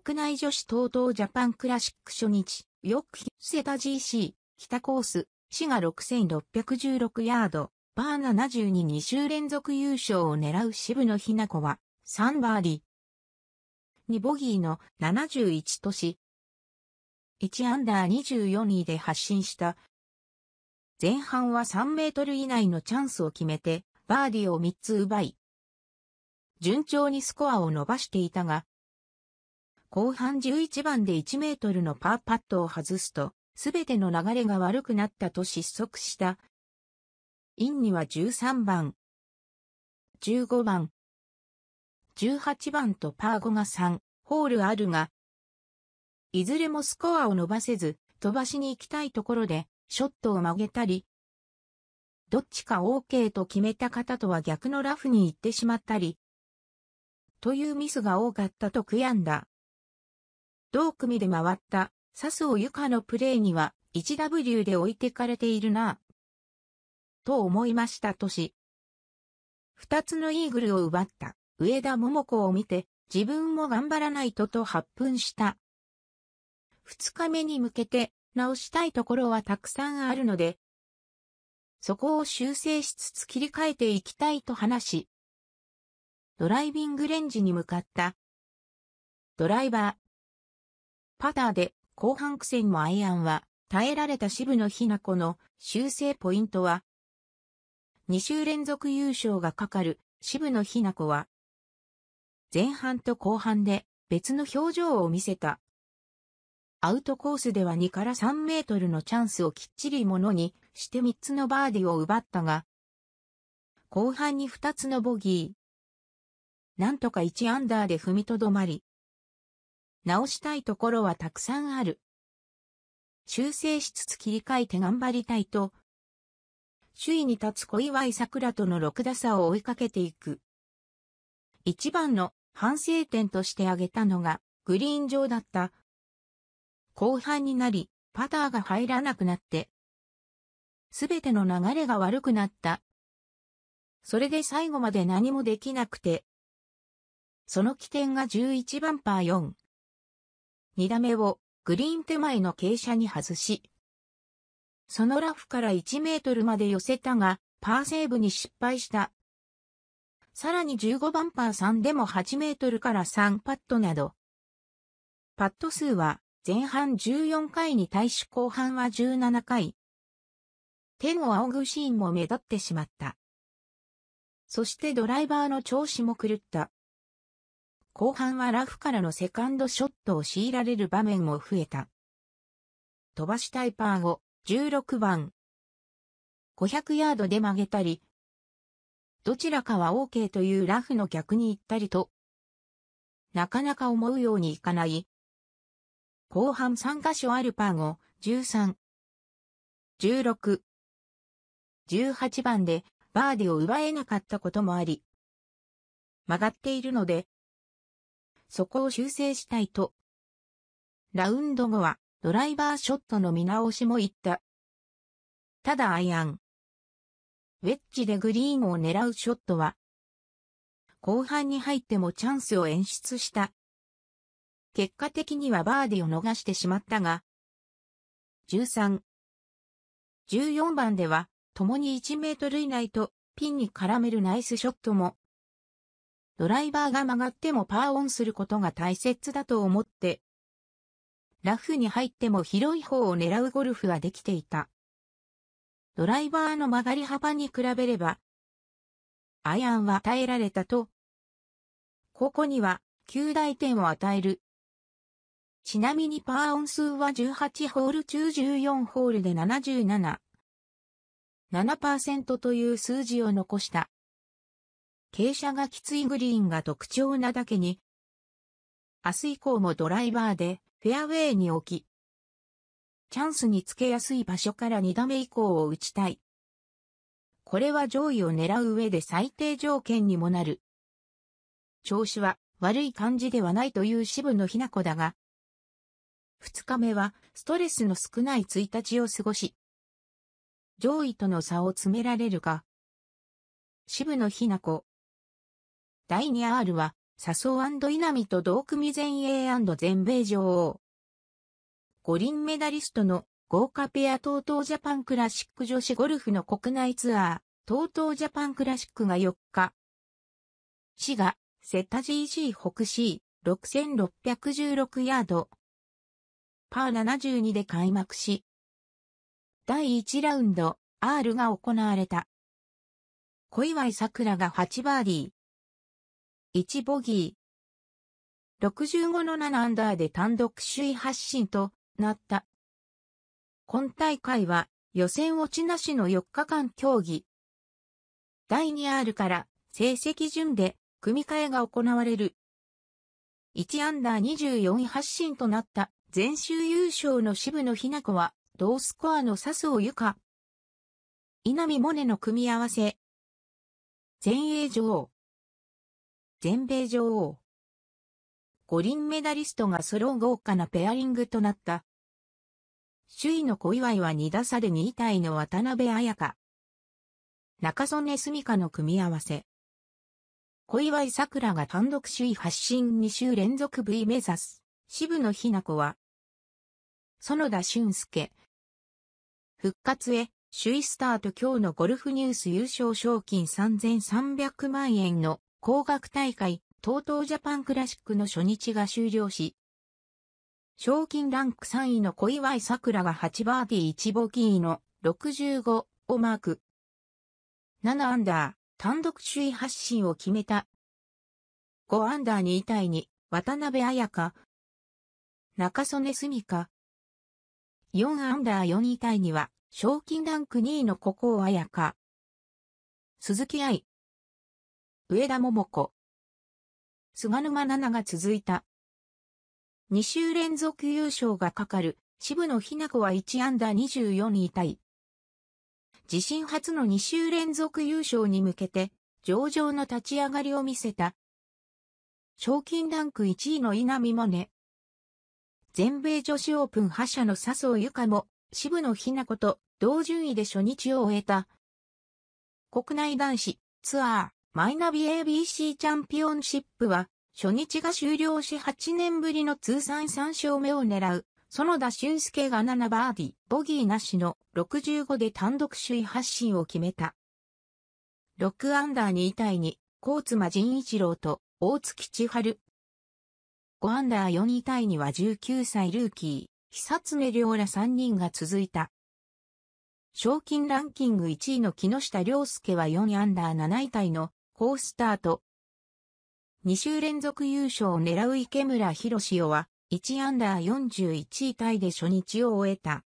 国内女子東東ジャパンクラシック初日、引ックセタ GC、北コース、死が6616ヤード、バー722週連続優勝を狙う渋野日向子は、3バーディ2ボギーの71都市。1アンダー24位で発進した。前半は3メートル以内のチャンスを決めて、バーディを3つ奪い、順調にスコアを伸ばしていたが、後半11番で1メートルのパーパットを外すと、すべての流れが悪くなったと失速した。インには13番、15番、18番とパー5が3ホールあるが、いずれもスコアを伸ばせず、飛ばしに行きたいところで、ショットを曲げたり、どっちか OK と決めた方とは逆のラフに行ってしまったり、というミスが多かったと悔やんだ。同組で回った、笹生ゆかのプレーには 1W で置いてかれているなと思いましたとし、二つのイーグルを奪った上田桃子を見て自分も頑張らないとと発奮した。二日目に向けて直したいところはたくさんあるので、そこを修正しつつ切り替えていきたいと話し、ドライビングレンジに向かった。ドライバー、パターで後半苦戦もアイアンは耐えられた渋野日向子の修正ポイントは2週連続優勝がかかる渋野日向子は前半と後半で別の表情を見せた。アウトコースでは2から3メートルのチャンスをきっちりものにして3つのバーディを奪ったが、後半に2つのボギー。なんとか1アンダーで踏みとどまり、直したいところはたくさんある。修正しつつ切り替えて頑張りたいと、首位に立つ小祝桜との6打差を追いかけていく。一番の反省点として挙げたのが、グリーン上だった。後半になり、パターが入らなくなって、すべての流れが悪くなった。それで最後まで何もできなくて、その起点が11番パー4。二打目をグリーン手前の傾斜に外し、そのラフから1メートルまで寄せたが、パーセーブに失敗した。さらに15番パー3でも8メートルから3パットなど。パット数は前半14回に対し後半は17回。手を仰ぐシーンも目立ってしまった。そしてドライバーの調子も狂った。後半はラフからのセカンドショットを強いられる場面も増えた。飛ばしたいパーを16番。500ヤードで曲げたり、どちらかは OK というラフの逆に行ったりと、なかなか思うようにいかない。後半3箇所あるパーを13、16、18番でバーディを奪えなかったこともあり、曲がっているので、そこを修正したいと。ラウンド後は、ドライバーショットの見直しも言った。ただアイアン。ウェッジでグリーンを狙うショットは、後半に入ってもチャンスを演出した。結果的にはバーディを逃してしまったが、13、14番では、共に1メートル以内とピンに絡めるナイスショットもドライバーが曲がってもパーオンすることが大切だと思って、ラフに入っても広い方を狙うゴルフはできていた。ドライバーの曲がり幅に比べれば、アイアンは耐えられたと、ここには、9大点を与える。ちなみにパーオン数は18ホール中14ホールで77。7%という数字を残した。傾斜がきついグリーンが特徴なだけに、明日以降もドライバーでフェアウェイに置き、チャンスにつけやすい場所から2打目以降を打ちたい。これは上位を狙う上で最低条件にもなる。調子は悪い感じではないという渋野日向子だが、2日目はストレスの少ない1日を過ごし、上位との差を詰められるか。渋野日向子、第 2R は、笹生稲見と同組全英全米女王。五輪メダリストの豪華ペア TOTO ジャパンクラシック女子ゴルフの国内ツアー、TOTO ジャパンクラシックが4日。滋賀、セッタ GC 北 C、6616ヤード。パー72で開幕し、第1ラウンド、R が行われた。小祝桜が8バーディー、1ボギー。65の7アンダーで単独首位発進となった。今大会は予選落ちなしの4日間競技。第 2R から成績順で組み替えが行われる。1アンダー24位発進となった全州優勝の渋野日向子は同スコアの笹生由香。稲見萌寧の組み合わせ。全英女王。全米女王。五輪メダリストが揃う豪華なペアリングとなった。首位の小祝は2打差で2位タイの渡辺彩香。中曽根澄香の組み合わせ。小祝らが単独首位発進2週連続 V 目指す。渋野日向子は、園田俊介。復活へ、首位スタート今日のゴルフニュース優勝賞金3300万円の工学大会、TOTO ジャパンクラシックの初日が終了し、賞金ランク3位の小祝桜が8バーディー1ボギーの65をマーク。7アンダー、単独首位発進を決めた。5アンダー2位対に、渡辺彩香、中曽根澄香。4アンダー4位タイには、賞金ランク2位の古江彩香。鈴木愛、上田桃子。菅沼奈々が続いた。2週連続優勝がかかる渋野日向子は1アンダー24位タイ。自身初の2週連続優勝に向けて上々の立ち上がりを見せた。賞金ランク1位の稲見萌寧。全米女子オープン覇者の笹生由香も渋野日向子と同順位で初日を終えた。国内男子ツアーマイナビ ABC チャンピオンシップは、初日が終了し8年ぶりの通算3勝目を狙う、園田俊介が7バーディ、ボギーなしの65で単独首位発進を決めた。6アンダー2対2、高妻仁一郎と大月千春。5アンダー4位タイには19歳ルーキー、久常良ら3人が続いた。賞金ランキング1位の木下良介は4アンダー7位タイの好スタート。2週連続優勝を狙う池村博史は、1アンダー41位タイで初日を終えた。